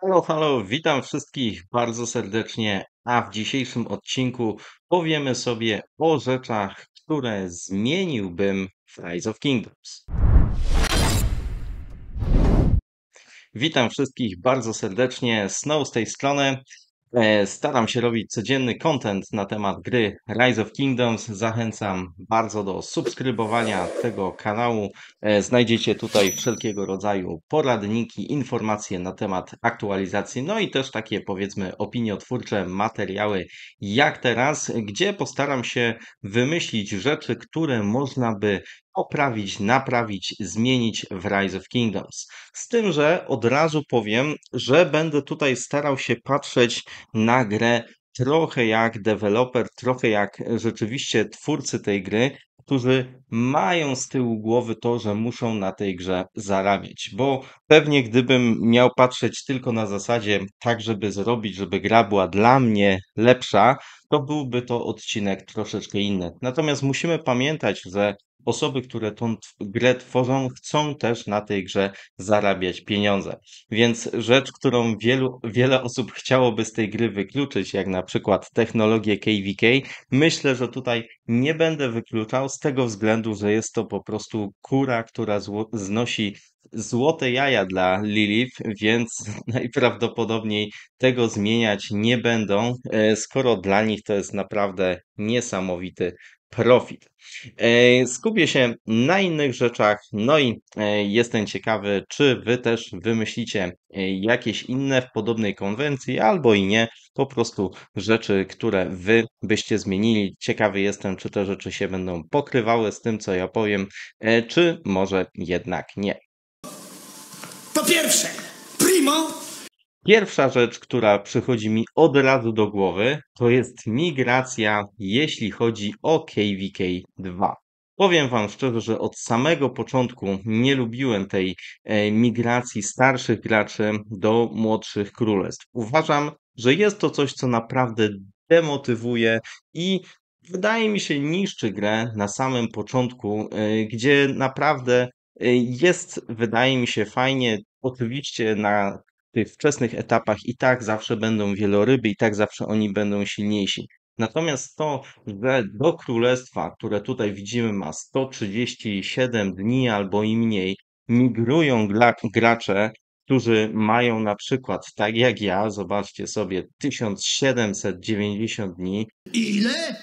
Halo, halo, witam wszystkich bardzo serdecznie, a w dzisiejszym odcinku powiemy sobie o rzeczach, które zmieniłbym w Rise of Kingdoms. Witam wszystkich bardzo serdecznie, Snow z tej strony. E, staram się robić codzienny content na temat gry Rise of Kingdoms. Zachęcam bardzo do subskrybowania tego kanału. E, znajdziecie tutaj wszelkiego rodzaju poradniki, informacje na temat aktualizacji, no i też takie powiedzmy opiniotwórcze materiały jak teraz, gdzie postaram się wymyślić rzeczy, które można by poprawić, naprawić, zmienić w Rise of Kingdoms. Z tym, że od razu powiem, że będę tutaj starał się patrzeć na grę trochę jak deweloper, trochę jak rzeczywiście twórcy tej gry, którzy mają z tyłu głowy to, że muszą na tej grze zarabiać, bo Pewnie gdybym miał patrzeć tylko na zasadzie tak, żeby zrobić, żeby gra była dla mnie lepsza, to byłby to odcinek troszeczkę inny. Natomiast musimy pamiętać, że osoby, które tą grę tworzą, chcą też na tej grze zarabiać pieniądze. Więc rzecz, którą wielu, wiele osób chciałoby z tej gry wykluczyć, jak na przykład technologię KVK, myślę, że tutaj nie będę wykluczał z tego względu, że jest to po prostu kura, która znosi złote jaja dla Lilith, więc najprawdopodobniej tego zmieniać nie będą, e, skoro dla nich to jest naprawdę niesamowity profit. E, skupię się na innych rzeczach, no i e, jestem ciekawy, czy Wy też wymyślicie jakieś inne w podobnej konwencji, albo i nie, po prostu rzeczy, które Wy byście zmienili. Ciekawy jestem, czy te rzeczy się będą pokrywały z tym, co ja powiem, czy może jednak nie pierwsze, primo. Pierwsza rzecz, która przychodzi mi od razu do głowy, to jest migracja, jeśli chodzi o KVK 2. Powiem Wam szczerze, że od samego początku nie lubiłem tej e, migracji starszych graczy do młodszych królestw. Uważam, że jest to coś, co naprawdę demotywuje i wydaje mi się niszczy grę na samym początku, e, gdzie naprawdę Y, jest, wydaje mi się, fajnie. Oczywiście na tych wczesnych etapach i tak zawsze będą wieloryby, i tak zawsze oni będą silniejsi. Natomiast to, że do królestwa, które tutaj widzimy, ma 137 dni albo i mniej, migrują gracze, którzy mają na przykład, tak jak ja, zobaczcie sobie, 1790 dni. Ile?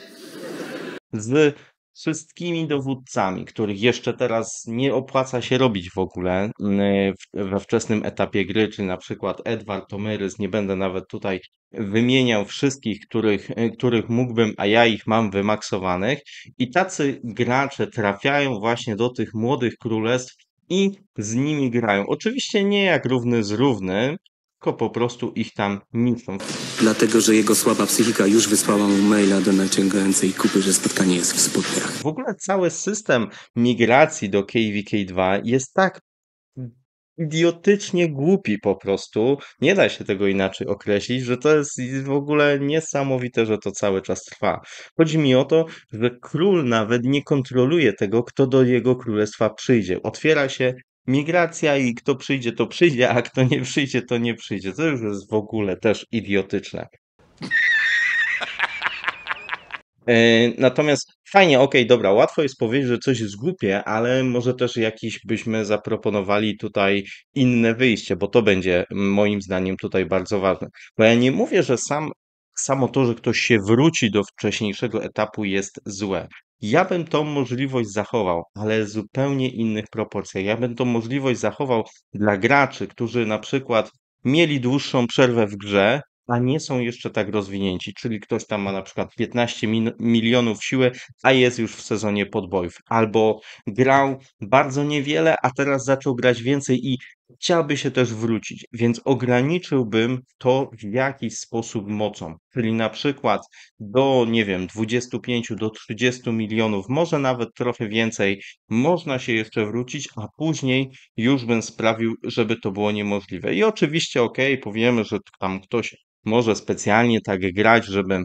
Z wszystkimi dowódcami, których jeszcze teraz nie opłaca się robić w ogóle mm, we wczesnym etapie gry, czyli na przykład Edward Tomyrys, nie będę nawet tutaj wymieniał wszystkich, których, y, których mógłbym, a ja ich mam wymaksowanych i tacy gracze trafiają właśnie do tych młodych królestw i z nimi grają. Oczywiście nie jak równy z równym, tylko po prostu ich tam niszczą. Dlatego, że jego słaba psychika już wysłała mu maila do naciągającej kupy, że spotkanie jest w spodniach. W ogóle cały system migracji do KVK2 jest tak idiotycznie głupi po prostu. Nie da się tego inaczej określić, że to jest w ogóle niesamowite, że to cały czas trwa. Chodzi mi o to, że król nawet nie kontroluje tego, kto do jego królestwa przyjdzie. Otwiera się migracja i kto przyjdzie, to przyjdzie, a kto nie przyjdzie, to nie przyjdzie. To już jest w ogóle też idiotyczne. E, natomiast fajnie, okej, okay, dobra, łatwo jest powiedzieć, że coś jest głupie, ale może też jakiś byśmy zaproponowali tutaj inne wyjście, bo to będzie moim zdaniem tutaj bardzo ważne. Bo ja nie mówię, że sam, samo to, że ktoś się wróci do wcześniejszego etapu jest złe. Ja bym tą możliwość zachował, ale w zupełnie innych proporcjach. Ja bym tą możliwość zachował dla graczy, którzy na przykład mieli dłuższą przerwę w grze, a nie są jeszcze tak rozwinięci, czyli ktoś tam ma na przykład 15 milionów siły, a jest już w sezonie podbojów, albo grał bardzo niewiele, a teraz zaczął grać więcej i chciałby się też wrócić, więc ograniczyłbym to w jakiś sposób mocą. Czyli na przykład do, nie wiem, 25 do 30 milionów, może nawet trochę więcej, można się jeszcze wrócić, a później już bym sprawił, żeby to było niemożliwe. I oczywiście, ok, powiemy, że tam ktoś może specjalnie tak grać, żeby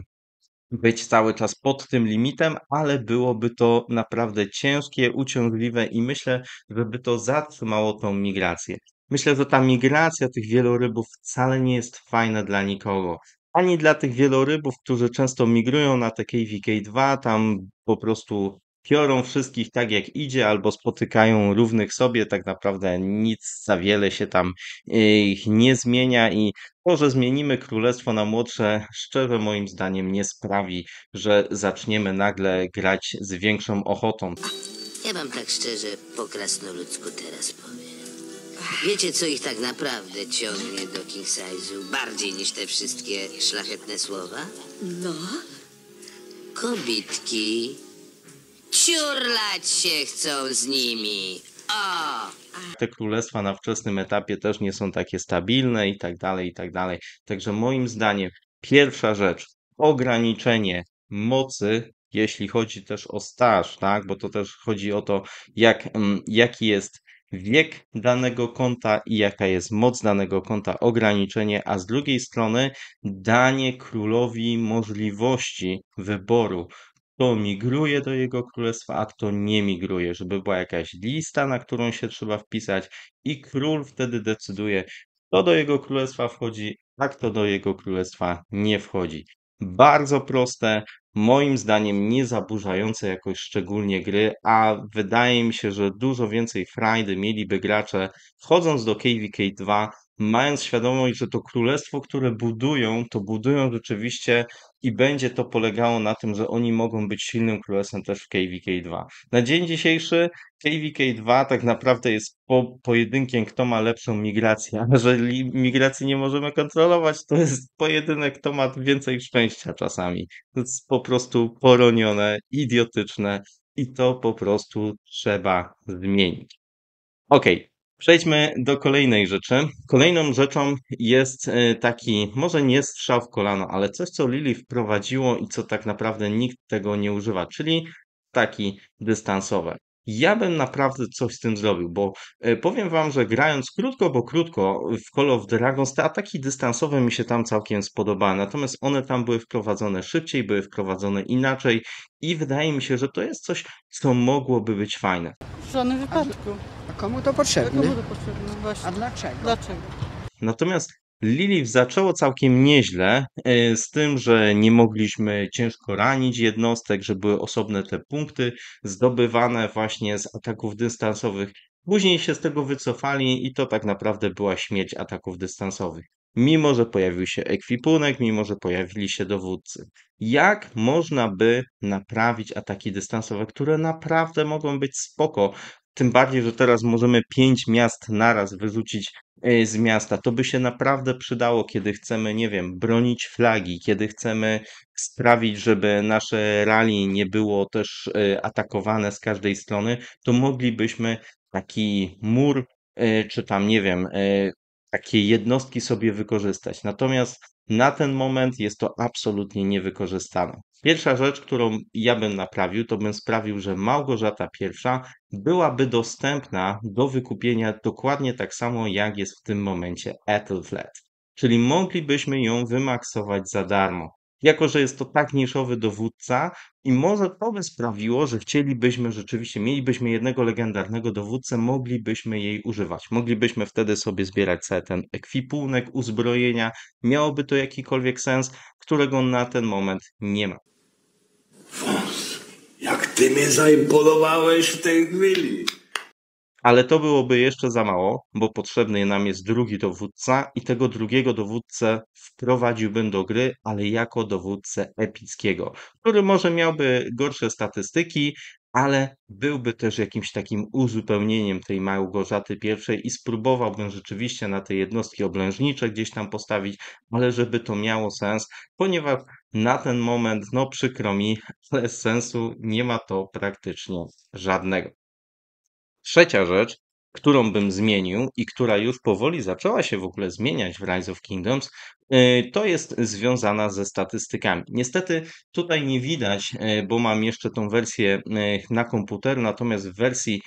być cały czas pod tym limitem, ale byłoby to naprawdę ciężkie, uciążliwe i myślę, żeby to zatrzymało tą migrację. Myślę, że ta migracja tych wielorybów wcale nie jest fajna dla nikogo. Ani dla tych wielorybów, którzy często migrują na te KVK2, tam po prostu piorą wszystkich tak jak idzie, albo spotykają równych sobie, tak naprawdę nic za wiele się tam y, ich nie zmienia i to, że zmienimy królestwo na młodsze, szczerze moim zdaniem nie sprawi, że zaczniemy nagle grać z większą ochotą. Ja mam tak szczerze po krasnoludzku teraz powiem. Wiecie, co ich tak naprawdę ciągnie do King Size'u bardziej niż te wszystkie szlachetne słowa? No? Kobitki ciurlać się chcą z nimi. O! Te królestwa na wczesnym etapie też nie są takie stabilne i tak dalej, i tak dalej. Także moim zdaniem pierwsza rzecz, ograniczenie mocy jeśli chodzi też o staż, tak? bo to też chodzi o to, jak, mm, jaki jest wiek danego konta i jaka jest moc danego konta, ograniczenie, a z drugiej strony danie królowi możliwości wyboru, kto migruje do jego królestwa, a kto nie migruje, żeby była jakaś lista, na którą się trzeba wpisać i król wtedy decyduje, kto do jego królestwa wchodzi, a kto do jego królestwa nie wchodzi. Bardzo proste, moim zdaniem nie zaburzające jakoś szczególnie gry, a wydaje mi się, że dużo więcej frajdy mieliby gracze chodząc do KVK 2, mając świadomość, że to królestwo, które budują, to budują rzeczywiście i będzie to polegało na tym, że oni mogą być silnym królestwem też w KVK2. Na dzień dzisiejszy KVK2 tak naprawdę jest po, pojedynkiem, kto ma lepszą migrację, a jeżeli migracji nie możemy kontrolować, to jest pojedynek, kto ma więcej szczęścia czasami. To jest po prostu poronione, idiotyczne i to po prostu trzeba zmienić. Okej, okay. Przejdźmy do kolejnej rzeczy. Kolejną rzeczą jest e, taki, może nie strzał w kolano, ale coś, co Lili wprowadziło i co tak naprawdę nikt tego nie używa, czyli taki dystansowe. Ja bym naprawdę coś z tym zrobił, bo e, powiem wam, że grając krótko, bo krótko w Call of Dragons, te ataki dystansowe mi się tam całkiem spodobały, natomiast one tam były wprowadzone szybciej, były wprowadzone inaczej i wydaje mi się, że to jest coś, co mogłoby być fajne. W żadnym wypadku. Komu to potrzebne? Komu to potrzebne? No właśnie. A dlaczego? Dlaczego? Natomiast Lilith zaczęło całkiem nieźle, e, z tym, że nie mogliśmy ciężko ranić jednostek, że były osobne te punkty zdobywane właśnie z ataków dystansowych. Później się z tego wycofali i to tak naprawdę była śmierć ataków dystansowych. Mimo, że pojawił się ekwipunek, mimo, że pojawili się dowódcy. Jak można by naprawić ataki dystansowe, które naprawdę mogą być spoko, tym bardziej, że teraz możemy pięć miast naraz wyrzucić e, z miasta. To by się naprawdę przydało, kiedy chcemy, nie wiem, bronić flagi, kiedy chcemy sprawić, żeby nasze rally nie było też e, atakowane z każdej strony, to moglibyśmy taki mur, e, czy tam, nie wiem, takie jednostki sobie wykorzystać. Natomiast na ten moment jest to absolutnie niewykorzystane. Pierwsza rzecz, którą ja bym naprawił, to bym sprawił, że Małgorzata I byłaby dostępna do wykupienia dokładnie tak samo, jak jest w tym momencie Ethelflaed. Czyli moglibyśmy ją wymaksować za darmo jako że jest to tak niszowy dowódca i może to by sprawiło, że chcielibyśmy rzeczywiście, mielibyśmy jednego legendarnego dowódcę, moglibyśmy jej używać. Moglibyśmy wtedy sobie zbierać cały ten ekwipunek, uzbrojenia. Miałoby to jakikolwiek sens, którego na ten moment nie ma. Wąs, jak ty mnie zaimponowałeś w tej chwili. Ale to byłoby jeszcze za mało, bo potrzebny nam jest drugi dowódca i tego drugiego dowódcę wprowadziłbym do gry, ale jako dowódcę epickiego, który może miałby gorsze statystyki, ale byłby też jakimś takim uzupełnieniem tej Małgorzaty I i spróbowałbym rzeczywiście na te jednostki oblężnicze gdzieś tam postawić, ale żeby to miało sens, ponieważ na ten moment, no przykro mi, ale sensu nie ma to praktycznie żadnego. Trzecia rzecz, którą bym zmienił i która już powoli zaczęła się w ogóle zmieniać w Rise of Kingdoms, y, to jest związana ze statystykami. Niestety tutaj nie widać, y, bo mam jeszcze tą wersję y, na komputeru, natomiast w wersji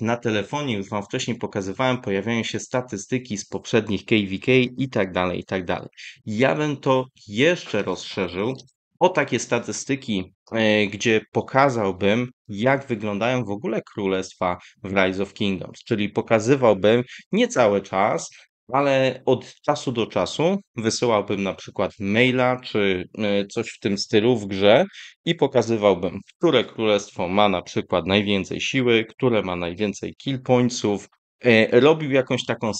na telefonie, już Wam wcześniej pokazywałem, pojawiają się statystyki z poprzednich KVK i tak dalej, i tak dalej. Ja bym to jeszcze rozszerzył o takie statystyki, e, gdzie pokazałbym, jak wyglądają w ogóle królestwa w Rise of Kingdoms, czyli pokazywałbym nie cały czas, ale od czasu do czasu wysyłałbym na przykład maila czy e, coś w tym stylu w grze i pokazywałbym, które królestwo ma na przykład najwięcej siły, które ma najwięcej kill pointsów, E, robił jakąś taką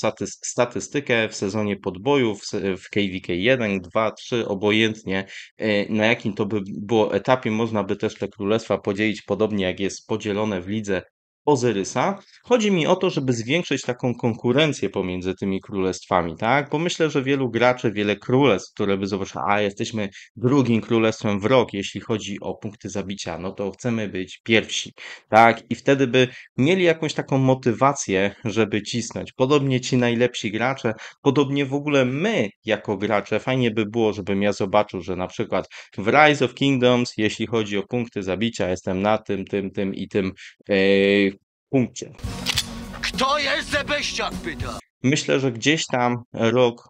statystykę w sezonie podbojów w KVK 1, 2, 3, obojętnie e, na jakim to by było etapie, można by też te królestwa podzielić podobnie jak jest podzielone w lidze Ozyrysa. Chodzi mi o to, żeby zwiększyć taką konkurencję pomiędzy tymi królestwami, tak? Bo myślę, że wielu graczy, wiele królestw, które by zobaczyły, a jesteśmy drugim królestwem w rok, jeśli chodzi o punkty zabicia, no to chcemy być pierwsi, tak? I wtedy by mieli jakąś taką motywację, żeby cisnąć. Podobnie ci najlepsi gracze, podobnie w ogóle my jako gracze, fajnie by było, żebym ja zobaczył, że na przykład w Rise of Kingdoms, jeśli chodzi o punkty zabicia, jestem na tym, tym, tym i tym. Yy, punkcie. Kto jest Zebeściak, pyta? Myślę, że gdzieś tam rok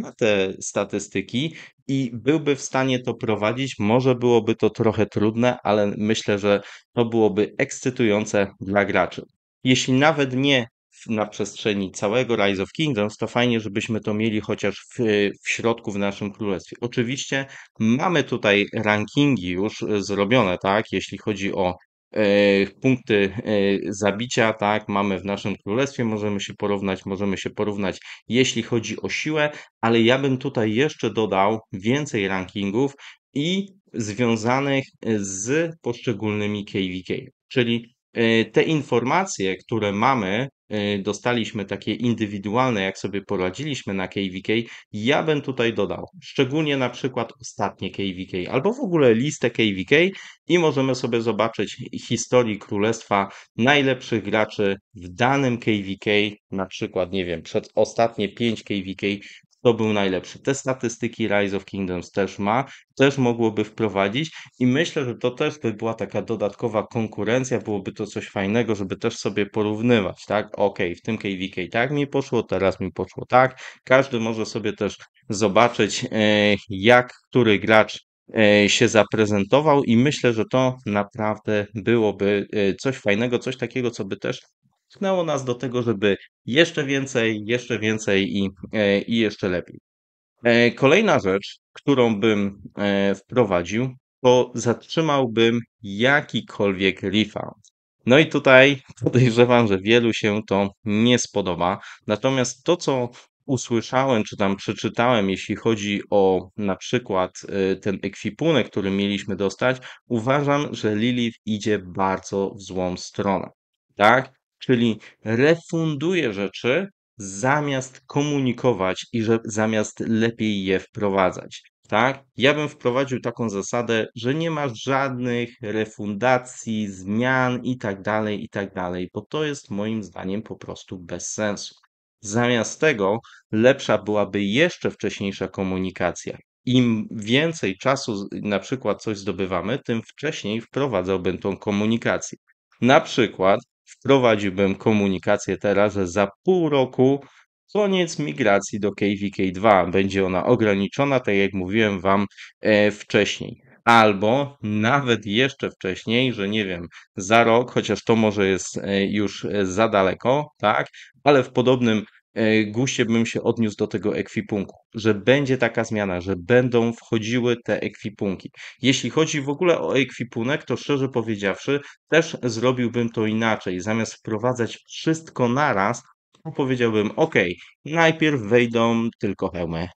ma te statystyki i byłby w stanie to prowadzić. Może byłoby to trochę trudne, ale myślę, że to byłoby ekscytujące dla graczy. Jeśli nawet nie na przestrzeni całego Rise of Kingdoms, to fajnie, żebyśmy to mieli chociaż w, w środku w naszym królestwie. Oczywiście mamy tutaj rankingi już zrobione, tak, jeśli chodzi o E, punkty e, zabicia, tak, mamy w naszym królestwie, możemy się porównać, możemy się porównać, jeśli chodzi o siłę, ale ja bym tutaj jeszcze dodał więcej rankingów i związanych e, z poszczególnymi KVK, czyli E, te informacje, które mamy, e, dostaliśmy takie indywidualne, jak sobie poradziliśmy na KVK, ja bym tutaj dodał, szczególnie na przykład ostatnie KVK, albo w ogóle listę KVK i możemy sobie zobaczyć historii królestwa najlepszych graczy w danym KVK, na przykład, nie wiem, przed ostatnie 5 KVK, to był najlepszy. Te statystyki Rise of Kingdoms też ma, też mogłoby wprowadzić i myślę, że to też by była taka dodatkowa konkurencja, byłoby to coś fajnego, żeby też sobie porównywać, tak? Ok, w tym KVK tak mi poszło, teraz mi poszło tak. Każdy może sobie też zobaczyć, e, jak który gracz e, się zaprezentował i myślę, że to naprawdę byłoby e, coś fajnego, coś takiego, co by też tchnęło nas do tego, żeby jeszcze więcej, jeszcze więcej i, e, i jeszcze lepiej. E, kolejna rzecz, którą bym e, wprowadził, to zatrzymałbym jakikolwiek refund. No i tutaj podejrzewam, że wielu się to nie spodoba. Natomiast to, co usłyszałem, czy tam przeczytałem, jeśli chodzi o na przykład ten ekwipunek, który mieliśmy dostać, uważam, że Lilith idzie bardzo w złą stronę. Tak? czyli refunduje rzeczy zamiast komunikować i że zamiast lepiej je wprowadzać. Tak? Ja bym wprowadził taką zasadę, że nie ma żadnych refundacji, zmian itd., tak itd., tak bo to jest moim zdaniem po prostu bez sensu. Zamiast tego lepsza byłaby jeszcze wcześniejsza komunikacja. Im więcej czasu na przykład coś zdobywamy, tym wcześniej wprowadzałbym tą komunikację. Na przykład wprowadziłbym komunikację teraz, że za pół roku koniec migracji do KVK2. Będzie ona ograniczona, tak jak mówiłem Wam e, wcześniej. Albo nawet jeszcze wcześniej, że nie wiem, za rok, chociaż to może jest e, już e, za daleko, tak, ale w podobnym E, guście bym się odniósł do tego ekwipunku, że będzie taka zmiana, że będą wchodziły te ekwipunki. Jeśli chodzi w ogóle o ekwipunek, to szczerze powiedziawszy, też zrobiłbym to inaczej. Zamiast wprowadzać wszystko naraz, powiedziałbym: OK, najpierw wejdą tylko hełmy,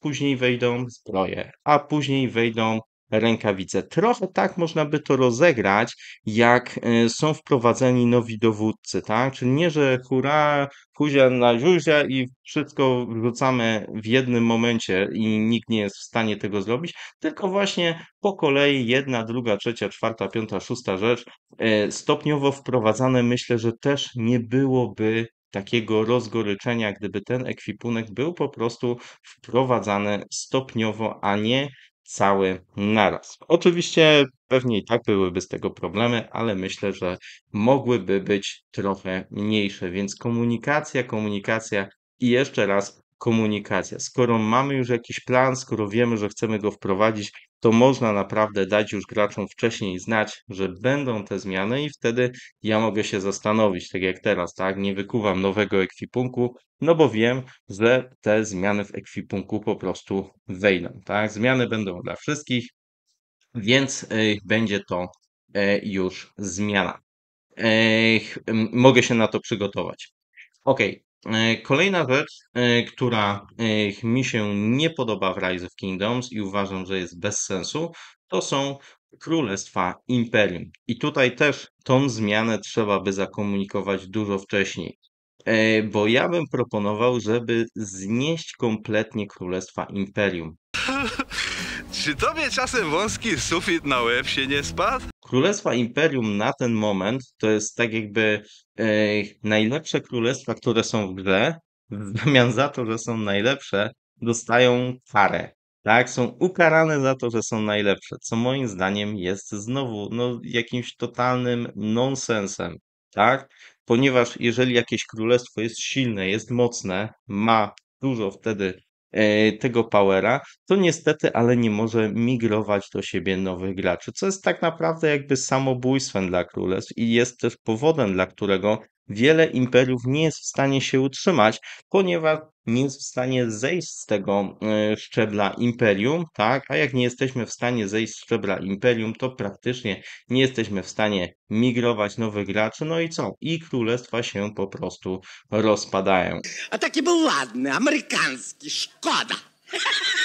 później wejdą zbroje, a później wejdą rękawice. Trochę tak można by to rozegrać, jak y, są wprowadzeni nowi dowódcy, tak? Czyli nie, że hura, huzia na ziuzia i wszystko wrzucamy w jednym momencie i nikt nie jest w stanie tego zrobić, tylko właśnie po kolei jedna, druga, trzecia, czwarta, piąta, szósta rzecz e, stopniowo wprowadzane. Myślę, że też nie byłoby takiego rozgoryczenia, gdyby ten ekwipunek był po prostu wprowadzany stopniowo, a nie cały naraz. Oczywiście pewnie i tak byłyby z tego problemy, ale myślę, że mogłyby być trochę mniejsze, więc komunikacja, komunikacja i jeszcze raz komunikacja. Skoro mamy już jakiś plan, skoro wiemy, że chcemy go wprowadzić, to można naprawdę dać już graczom wcześniej znać, że będą te zmiany i wtedy ja mogę się zastanowić, tak jak teraz, tak? Nie wykuwam nowego ekwipunku, no bo wiem, że te zmiany w ekwipunku po prostu wejdą, tak? Zmiany będą dla wszystkich, więc y, będzie to y, już zmiana. Y, mogę się na to przygotować. Ok, E, kolejna rzecz, e, która e, mi się nie podoba w Rise of Kingdoms i uważam, że jest bez sensu, to są królestwa imperium. I tutaj też tą zmianę trzeba by zakomunikować dużo wcześniej. Bo ja bym proponował, żeby znieść kompletnie królestwa imperium. Czy tobie czasem wąski sufit na łeb się nie spadł? Królestwa Imperium na ten moment to jest tak jakby e, najlepsze królestwa, które są w grze. W zamian za to, że są najlepsze, dostają karę. Tak, są ukarane za to, że są najlepsze, co moim zdaniem jest znowu no, jakimś totalnym nonsensem, tak? Ponieważ jeżeli jakieś królestwo jest silne, jest mocne, ma dużo wtedy E, tego powera, to niestety, ale nie może migrować do siebie nowych graczy, co jest tak naprawdę jakby samobójstwem dla królestw i jest też powodem, dla którego wiele imperiów nie jest w stanie się utrzymać, ponieważ nie jest w stanie zejść z tego e, szczebla imperium, tak? A jak nie jesteśmy w stanie zejść z szczebla imperium, to praktycznie nie jesteśmy w stanie migrować nowych graczy, no i co? I królestwa się po prostu rozpadają. A taki był ładny, amerykański, szkoda.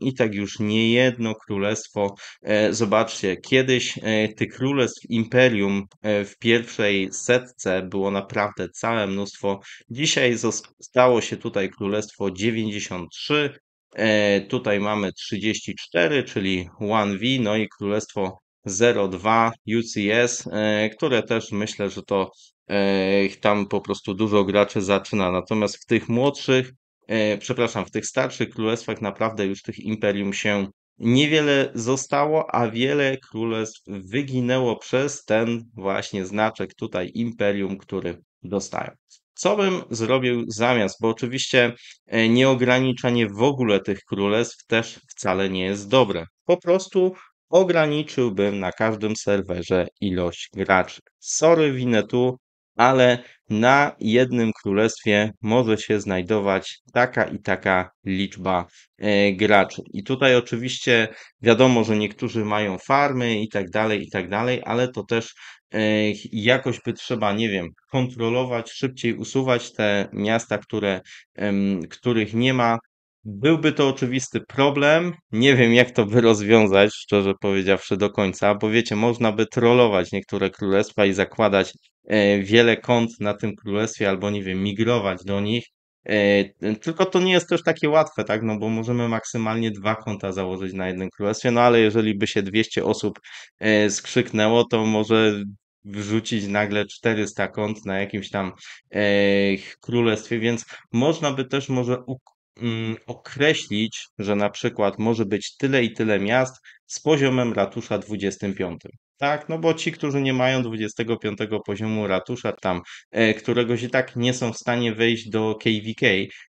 i tak już nie jedno królestwo. E, zobaczcie, kiedyś e, tych królestw imperium e, w pierwszej setce było naprawdę całe mnóstwo. Dzisiaj zostało się tutaj królestwo 93. Tutaj mamy 34, czyli 1V, no i królestwo 02 UCS, które też myślę, że to tam po prostu dużo graczy zaczyna. Natomiast w tych młodszych E, przepraszam, w tych starszych królestwach naprawdę już tych imperium się niewiele zostało, a wiele królestw wyginęło przez ten właśnie znaczek tutaj imperium, który dostają. Co bym zrobił zamiast? Bo oczywiście e, nieograniczanie w ogóle tych królestw też wcale nie jest dobre. Po prostu ograniczyłbym na każdym serwerze ilość graczy. Sorry, winę tu, ale na jednym królestwie może się znajdować taka i taka liczba e, graczy. I tutaj oczywiście wiadomo, że niektórzy mają farmy i tak dalej, i tak dalej, ale to też e, jakoś by trzeba, nie wiem, kontrolować, szybciej usuwać te miasta, które, których nie ma, Byłby to oczywisty problem. Nie wiem, jak to by rozwiązać, szczerze powiedziawszy, do końca, bo wiecie, można by trollować niektóre królestwa i zakładać e, wiele kont na tym królestwie, albo nie wiem, migrować do nich. E, tylko to nie jest też takie łatwe, tak? No bo możemy maksymalnie dwa konta założyć na jednym królestwie, no ale jeżeli by się 200 osób e, skrzyknęło, to może wrzucić nagle 400 kont na jakimś tam e, królestwie, więc można by też może Mm, określić, że na przykład może być tyle i tyle miast z poziomem ratusza 25. Tak, no bo ci, którzy nie mają 25 poziomu ratusza tam, e, któregoś i tak nie są w stanie wejść do KVK,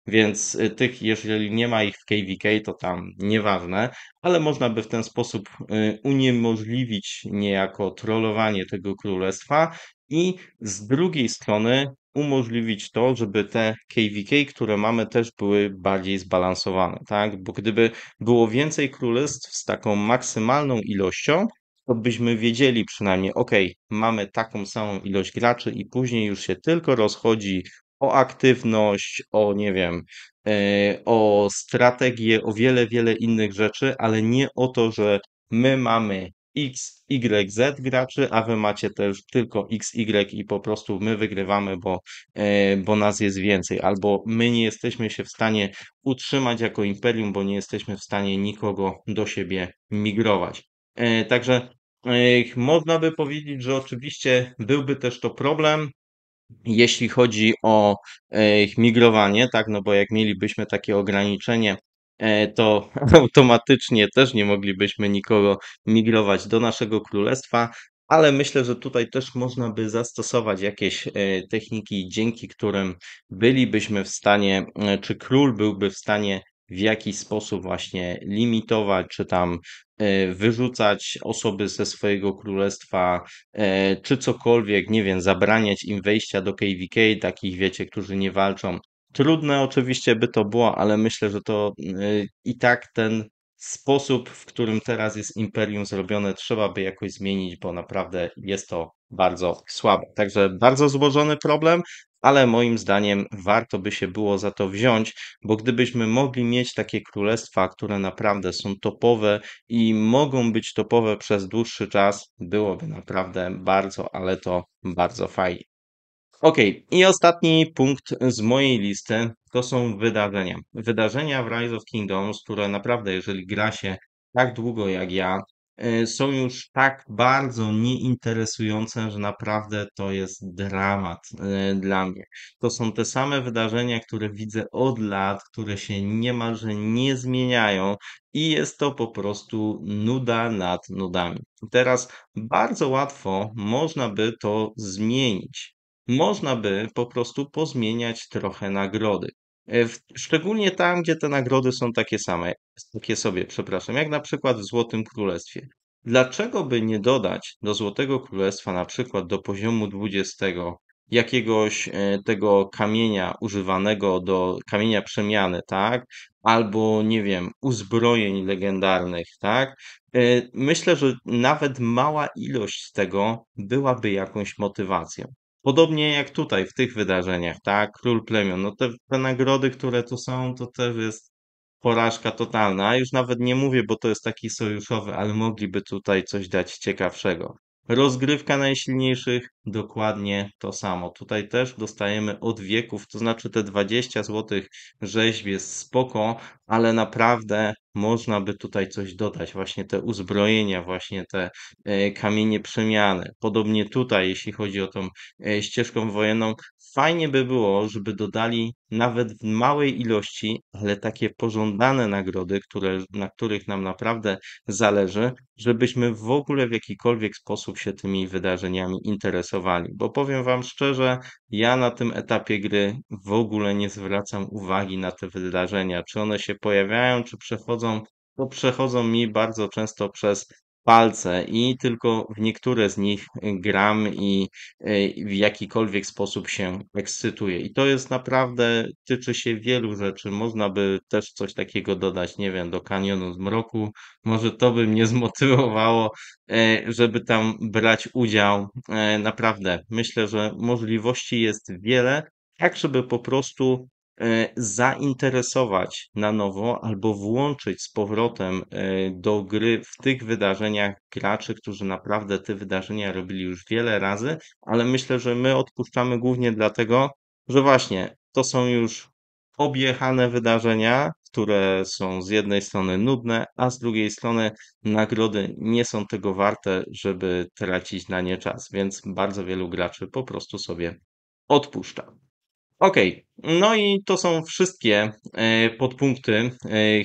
więc e, tych, jeżeli nie ma ich w KVK, to tam nieważne, ale można by w ten sposób e, uniemożliwić niejako trollowanie tego królestwa i z drugiej strony umożliwić to, żeby te KVK, które mamy, też były bardziej zbalansowane, tak? Bo gdyby było więcej królestw z taką maksymalną ilością, to byśmy wiedzieli przynajmniej, ok, mamy taką samą ilość graczy i później już się tylko rozchodzi o aktywność, o nie wiem, e, o strategię, o wiele, wiele innych rzeczy, ale nie o to, że my mamy X, Y, Z graczy, a wy macie też tylko X, Y i po prostu my wygrywamy, bo, e, bo nas jest więcej, albo my nie jesteśmy się w stanie utrzymać jako imperium, bo nie jesteśmy w stanie nikogo do siebie migrować. E, także e, można by powiedzieć, że oczywiście byłby też to problem, jeśli chodzi o migrowanie, tak, no bo jak mielibyśmy takie ograniczenie E, to automatycznie też nie moglibyśmy nikogo migrować do naszego królestwa, ale myślę, że tutaj też można by zastosować jakieś e, techniki, dzięki którym bylibyśmy w stanie, e, czy król byłby w stanie w jaki sposób właśnie limitować, czy tam wyrzucać osoby ze swojego królestwa, czy cokolwiek, nie wiem, zabraniać im wejścia do KVK, takich wiecie, którzy nie walczą Trudne oczywiście by to było, ale myślę, że to y, i tak ten sposób, w którym teraz jest imperium zrobione, trzeba by jakoś zmienić, bo naprawdę jest to bardzo słabe. Także bardzo złożony problem, ale moim zdaniem warto by się było za to wziąć, bo gdybyśmy mogli mieć takie królestwa, które naprawdę są topowe i mogą być topowe przez dłuższy czas, byłoby naprawdę bardzo, ale to bardzo fajnie. Ok, i ostatni punkt z mojej listy to są wydarzenia. Wydarzenia w Rise of Kingdoms, które naprawdę, jeżeli gra się tak długo jak ja, y, są już tak bardzo nieinteresujące, że naprawdę to jest dramat y, dla mnie. To są te same wydarzenia, które widzę od lat, które się niemalże nie zmieniają i jest to po prostu nuda nad nudami. Teraz bardzo łatwo można by to zmienić można by po prostu pozmieniać trochę nagrody. E, szczególnie tam, gdzie te nagrody są takie same, takie sobie, przepraszam, jak na przykład w Złotym Królestwie. Dlaczego by nie dodać do Złotego Królestwa, na przykład do poziomu 20, jakiegoś e, tego kamienia używanego do kamienia przemiany, tak? Albo, nie wiem, uzbrojeń legendarnych, tak? E, myślę, że nawet mała ilość tego byłaby jakąś motywacją. Podobnie jak tutaj, w tych wydarzeniach, tak? Król plemion. No te, te nagrody, które tu są, to też jest porażka totalna. Już nawet nie mówię, bo to jest taki sojuszowy, ale mogliby tutaj coś dać ciekawszego. Rozgrywka najsilniejszych, dokładnie to samo. Tutaj też dostajemy od wieków, to znaczy te 20 zł rzeźb jest spoko, ale naprawdę można by tutaj coś dodać, właśnie te uzbrojenia, właśnie te e, kamienie przemiany. Podobnie tutaj, jeśli chodzi o tą e, ścieżką wojenną, Fajnie by było, żeby dodali nawet w małej ilości, ale takie pożądane nagrody, które, na których nam naprawdę zależy, żebyśmy w ogóle w jakikolwiek sposób się tymi wydarzeniami interesowali. Bo powiem Wam szczerze, ja na tym etapie gry w ogóle nie zwracam uwagi na te wydarzenia, czy one się pojawiają, czy przechodzą, bo przechodzą mi bardzo często przez palce i tylko w niektóre z nich e, gram i e, w jakikolwiek sposób się ekscytuję. I to jest naprawdę, tyczy się wielu rzeczy. Można by też coś takiego dodać, nie wiem, do kanionu zmroku. Może to by mnie zmotywowało, e, żeby tam brać udział. Naprawdę, myślę, że możliwości jest wiele, tak żeby po prostu E, zainteresować na nowo albo włączyć z powrotem e, do gry w tych wydarzeniach graczy, którzy naprawdę te wydarzenia robili już wiele razy, ale myślę, że my odpuszczamy głównie dlatego, że właśnie to są już objechane wydarzenia, które są z jednej strony nudne, a z drugiej strony nagrody nie są tego warte, żeby tracić na nie czas, więc bardzo wielu graczy po prostu sobie odpuszcza. OK, no i to są wszystkie e, podpunkty e,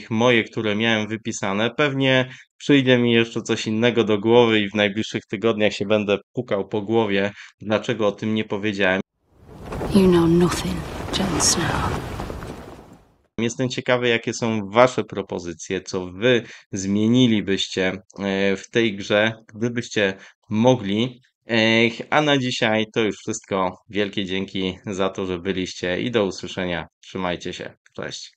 moje, które miałem wypisane. Pewnie przyjdzie mi jeszcze coś innego do głowy i w najbliższych tygodniach się będę pukał po głowie, dlaczego o tym nie powiedziałem. You know nothing, Snow. Jestem ciekawy, jakie są Wasze propozycje, co Wy zmienilibyście e, w tej grze, gdybyście mogli. A na dzisiaj to już wszystko. Wielkie dzięki za to, że byliście i do usłyszenia. Trzymajcie się. Cześć.